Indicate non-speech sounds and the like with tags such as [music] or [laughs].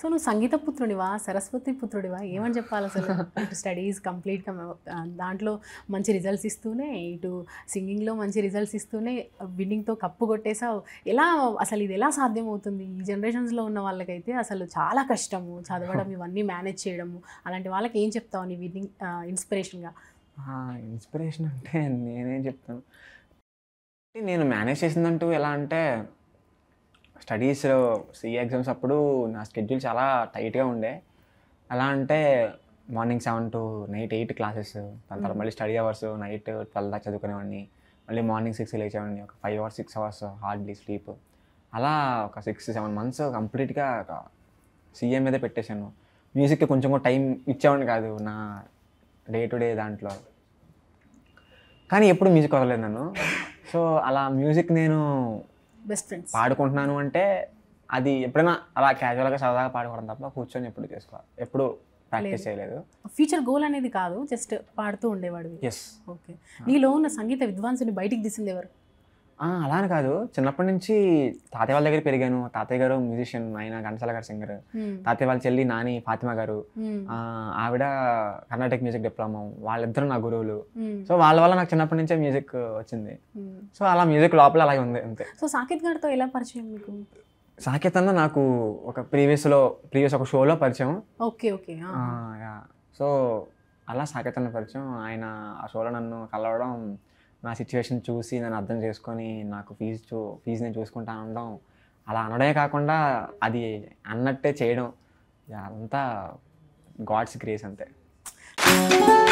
so నువ్వు సంగీత పుత్రుడివా సరస్వతి పుత్రుడివా ఏమని చెప్పాలి అసలు [laughs] ఇటు స్టడీస్ కంప్లీట్గా దాంట్లో మంచి రిజల్ట్స్ ఇస్తూనే ఇటు సింగింగ్లో మంచి రిజల్ట్స్ ఇస్తూనే విన్నింగ్తో కప్పు కొట్టేసావు ఎలా అసలు ఇది ఎలా సాధ్యమవుతుంది ఈ జనరేషన్స్లో ఉన్న వాళ్ళకైతే అసలు చాలా కష్టము చదవడం [laughs] ఇవన్నీ మేనేజ్ చేయడము అలాంటి వాళ్ళకి ఏం చెప్తావు నీ విన్నింగ్ ఇన్స్పిరేషన్గా ఇన్స్పిరేషన్ అంటే నేనేం చెప్తాను నేను మేనేజ్ చేసిందంటూ ఎలా అంటే స్టడీస్లో సిఏ ఎగ్జామ్స్ అప్పుడు నా స్కెడ్యూల్ చాలా టైట్గా ఉండే అలా అంటే morning seven to night eight classes దాని తర్వాత మళ్ళీ స్టడీ అవర్స్ నైట్ ట్వెల్వ్ దాకా చదువుకునేవాడిని మళ్ళీ మార్నింగ్ సిక్స్ లేచేవాడిని ఒక five hours six hours hardly sleep అలా ఒక సిక్స్ సెవెన్ మంత్స్ కంప్లీట్గా సీఏ మీదే పెట్టేశాను మ్యూజిక్కి కొంచెం టైం ఇచ్చేవాడిని కాదు నా డే టు డే దాంట్లో కానీ ఎప్పుడు మ్యూజిక్ వదలేదు నన్ను సో అలా మ్యూజిక్ నేను బెస్ట్ ఫ్రెండ్స్ పాడుకుంటున్నాను అంటే అది ఎప్పుడైనా అలా క్యాజువల్గా సరదాగా పాడుకోవడం తప్ప కూర్చొని ఎప్పుడు చేసుకోవాలి ఎప్పుడు ప్రాక్టీస్ చేయలేదు ఫ్యూచర్ గోల్ అనేది కాదు జస్ట్ పాడుతూ ఉండేవాడు ఎస్ ఓకే నీలో ఉన్న సంగీత విద్వాంసుని బయటికి తీసింది ఎవరు అలా అని కాదు చిన్నప్పటి నుంచి తాతయ్య వాళ్ళ దగ్గర పెరిగాను తాతయ్య గారు మ్యూజిషియన్ ఆయన ఘంటసాల గారు సింగర్ తాతయ్య వాళ్ళ చెల్లి నాని ఫాతిమా గారు ఆవిడ కర్ణాటక మ్యూజిక్ డిప్లొమా వాళ్ళిద్దరు నా గురువులు సో వాళ్ళ వల్ల నాకు చిన్నప్పటి నుంచే మ్యూజిక్ వచ్చింది సో అలా మ్యూజిక్ లోపల అలాగే ఉంది అంతే సో సాకిత్ గారితో ఎలా పరిచయం మీకు సాకేత్ అన్న నాకు ఒక ప్రీవియస్ లో ప్రీవియస్ ఒక షోలో పరిచయం ఓకే ఓకే సో అలా సాకేత్ అన్న పరిచయం ఆయన ఆ షోలో నన్ను కలవడం నా సిచ్యువేషన్ చూసి నన్ను అర్థం చేసుకొని నాకు ఫీజు చూ ఫీజు నేను చూసుకుంటా అనడం అలా అనడమే కాకుండా అది అన్నట్టే చేయడం అదంతా గాడ్స్ గ్రేస్ అంతే